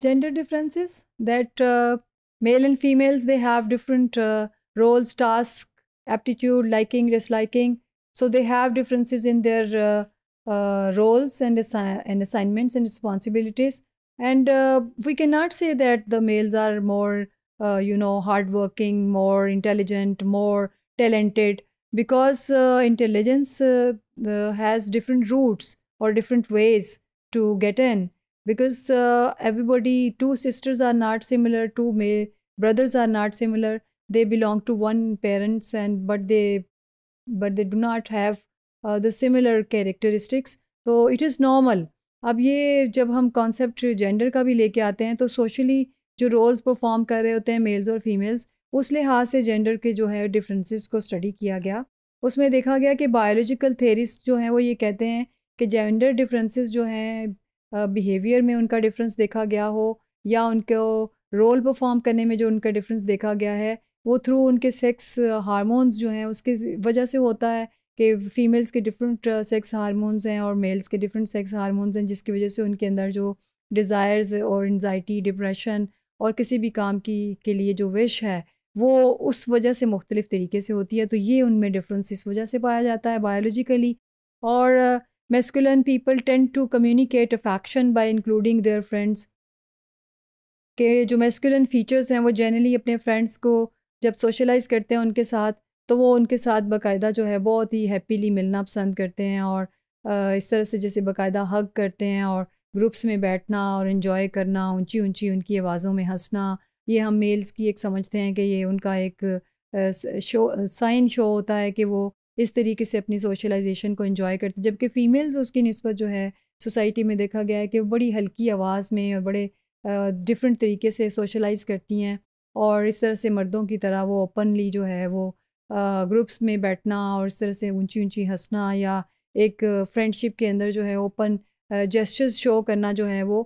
gender differences that uh, male and females they have different uh, roles tasks aptitude liking disliking so they have differences in their uh, uh roles and, assi and assignments and responsibilities and uh, we cannot say that the males are more uh, you know hardworking more intelligent more talented because intelligence has different routes or different ways to get in because uh, everybody two sisters are not similar two male brothers are not similar they belong to one parents and but they but they do not have uh, the similar characteristics so it is normal अब ये जब हम concept gender का भी लेके आते हैं तो सोशली जो रोल्स परफॉर्म कर रहे होते हैं मेल्स और फीमेल्स उस लिहाज से जेंडर के जो है डिफरेंसेस को स्टडी किया गया उसमें देखा गया कि बायोलॉजिकल थेरिस्ट जो हैं वो ये कहते हैं कि जेंडर डिफरेंसेस जो हैं बिहेवियर में उनका डिफरेंस देखा गया हो या उनको रोल परफॉर्म करने में जो उनका डिफरेंस देखा गया है वो थ्रू उनके सेक्स हारमोन्स जो हैं उसकी वजह से होता है कि फ़ीमेल्स के डिफरेंट सेक्स हारमोन्स हैं और मेल्स के डिफरेंट सेक्स हारमोन्स हैं जिसकी वजह से उनके अंदर जो डिज़ायर्स और एनजाइटी डिप्रेशन और किसी भी काम की के लिए जो विश है वो उस वजह से मुख्तलिफ़ तरीके से होती है तो ये उनमें डिफरेंस इस वजह से पाया जाता है बायोलॉजिकली और masculine people tend to communicate affection by including their friends के जो मेस्कुलन फीचर्स हैं वो जनरली अपने फ्रेंड्स को जब सोशलाइज़ करते हैं उनके साथ तो वो उनके साथ बाकायदा जो है बहुत ही हैप्पीली मिलना पसंद करते हैं और इस तरह से जैसे बाकायदा हग करते हैं और ग्रुप्स में बैठना और इन्जॉय करना ऊंची ऊंची उनकी आवाज़ों में हंसना ये हम मेल्स की एक समझते हैं कि ये उनका एक शो साइन शो होता है कि वो इस तरीके से अपनी सोशलाइजेशन को इन्जॉय करती जबकि फ़ीमेल्स उसकी नस्बत जो है सोसाइटी में देखा गया है कि बड़ी हल्की आवाज़ में और बड़े डिफरेंट तरीके से सोशलाइज़ करती हैं और इस तरह से मर्दों की तरह वो ओपनली जो है वो ग्रुप्स में बैठना और इस तरह से ऊंची ऊंची हंसना या एक फ्रेंडशिप के अंदर जो है ओपन जेस्चर्स शो करना जो है वो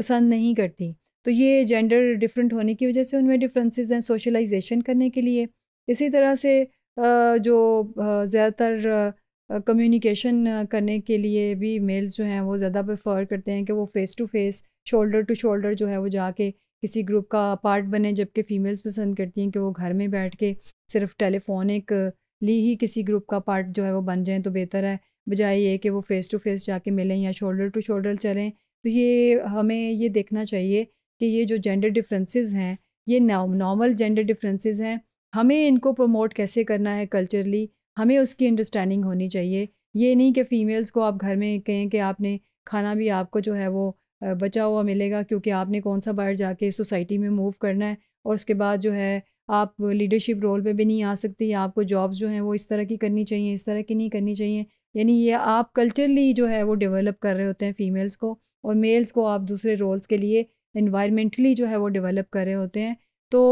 पसंद नहीं करती तो ये जेंडर डिफरेंट होने की वजह से उनमें डिफरेंसेस हैं सोशलाइजेशन करने के लिए इसी तरह से जो ज़्यादातर कम्युनिकेशन करने के लिए भी मेल्स जो हैं वो ज़्यादा प्रेफर करते हैं कि वो face to face shoulder to shoulder जो है वो जाके किसी ग्रुप का पार्ट बने जबकि फ़ीमेल्स पसंद करती हैं कि वो घर में बैठ के सिर्फ टेलीफोनिक ली ही किसी ग्रुप का पार्ट जो है वो बन जाएँ तो बेहतर है बजाय ये कि वो फ़ेस टू फ़ेस जाके मिलें या शोल्डर टू शोल्डर चलें तो ये हमें ये देखना चाहिए कि ये जो जेंडर डिफरेंसेस हैं ये नॉर्मल जेंडर डिफरेंसेस हैं हमें इनको प्रमोट कैसे करना है कल्चरली हमें उसकी अंडरस्टैंडिंग होनी चाहिए ये नहीं कि फ़ीमेल्स को आप घर में कहें कि आपने खाना भी आपको जो है वो बचा हुआ मिलेगा क्योंकि आपने कौन सा बाहर जाके सोसाइटी में मूव करना है और उसके बाद जो है आप लीडरशिप रोल पे भी नहीं आ सकती आपको जॉब्स जो हैं वो इस तरह की करनी चाहिए इस तरह की नहीं करनी चाहिए यानी ये आप कल्चरली जो है वो डेवलप कर रहे होते हैं फ़ीमेल्स को और मेल्स को आप दूसरे रोल्स के लिए इन्वायरमेंटली जो है वो डेवलप कर रहे होते हैं तो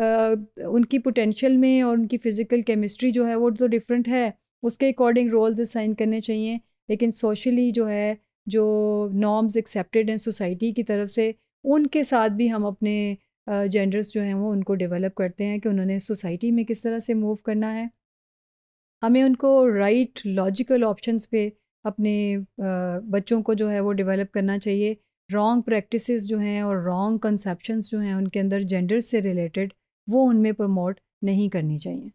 उनकी पोटेंशियल में और उनकी फ़िज़िकल केमिस्ट्री जो है वो तो डिफरेंट है उसके अकॉर्डिंग रोल्स असाइन करने चाहिए लेकिन सोशली जो है जो नॉर्म्स एक्सेप्टेड हैं सोसाइटी की तरफ से उनके साथ भी हम अपने जेंडर्स जो हैं वो उनको डेवलप करते हैं कि उन्होंने सोसाइटी में किस तरह से मूव करना है हमें उनको राइट लॉजिकल ऑप्शंस पे अपने बच्चों को जो है वो डेवलप करना चाहिए रॉन्ग प्रैक्टिसेस जो हैं और रॉन्ग कंसेप्शंस जो हैं उनके अंदर जेंडर से रिलेटेड वो उनमें प्रमोट नहीं करनी चाहिए